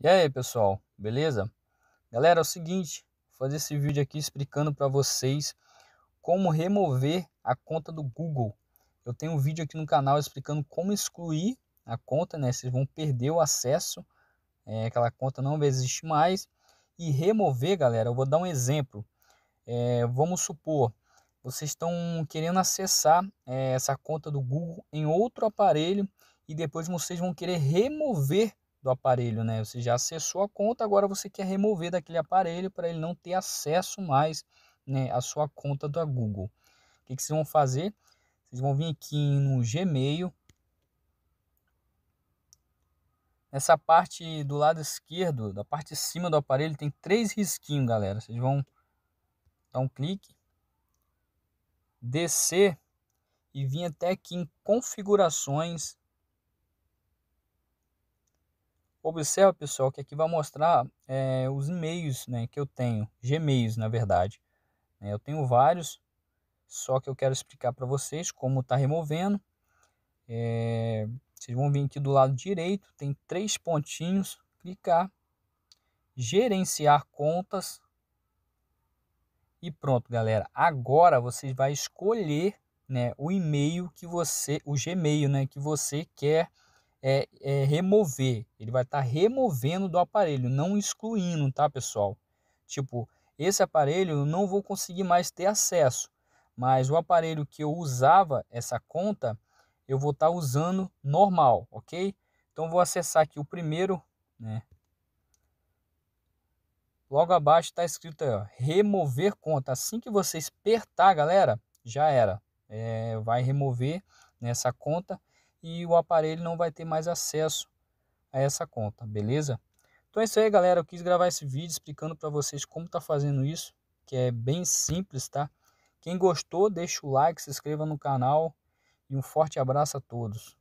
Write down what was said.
E aí pessoal, beleza? Galera, é o seguinte, vou fazer esse vídeo aqui explicando para vocês como remover a conta do Google. Eu tenho um vídeo aqui no canal explicando como excluir a conta, né? Vocês vão perder o acesso, é, aquela conta não existe mais. E remover, galera, eu vou dar um exemplo. É, vamos supor, vocês estão querendo acessar é, essa conta do Google em outro aparelho e depois vocês vão querer remover do aparelho, né? Você já acessou a conta, agora você quer remover daquele aparelho para ele não ter acesso mais né, à sua conta da Google. O que, que vocês vão fazer? Vocês vão vir aqui no Gmail. Nessa parte do lado esquerdo, da parte de cima do aparelho, tem três risquinhos, galera. Vocês vão dar um clique, descer e vir até aqui em configurações Observa, pessoal, que aqui vai mostrar é, os e-mails né, que eu tenho, Gmails, na verdade. Né, eu tenho vários, só que eu quero explicar para vocês como está removendo. É, vocês vão vir aqui do lado direito, tem três pontinhos, clicar, gerenciar contas. E pronto, galera. Agora vocês vai escolher né, o e-mail que você, o Gmail, né, que você quer é, é remover. Ele vai estar tá removendo do aparelho, não excluindo, tá, pessoal? Tipo, esse aparelho eu não vou conseguir mais ter acesso, mas o aparelho que eu usava essa conta, eu vou estar tá usando normal, ok? Então vou acessar aqui o primeiro, né? Logo abaixo está escrito aí, ó, remover conta. Assim que você espertar, galera, já era. É, vai remover nessa conta e o aparelho não vai ter mais acesso a essa conta, beleza? Então é isso aí, galera. Eu quis gravar esse vídeo explicando para vocês como tá fazendo isso, que é bem simples, tá? Quem gostou, deixa o like, se inscreva no canal e um forte abraço a todos.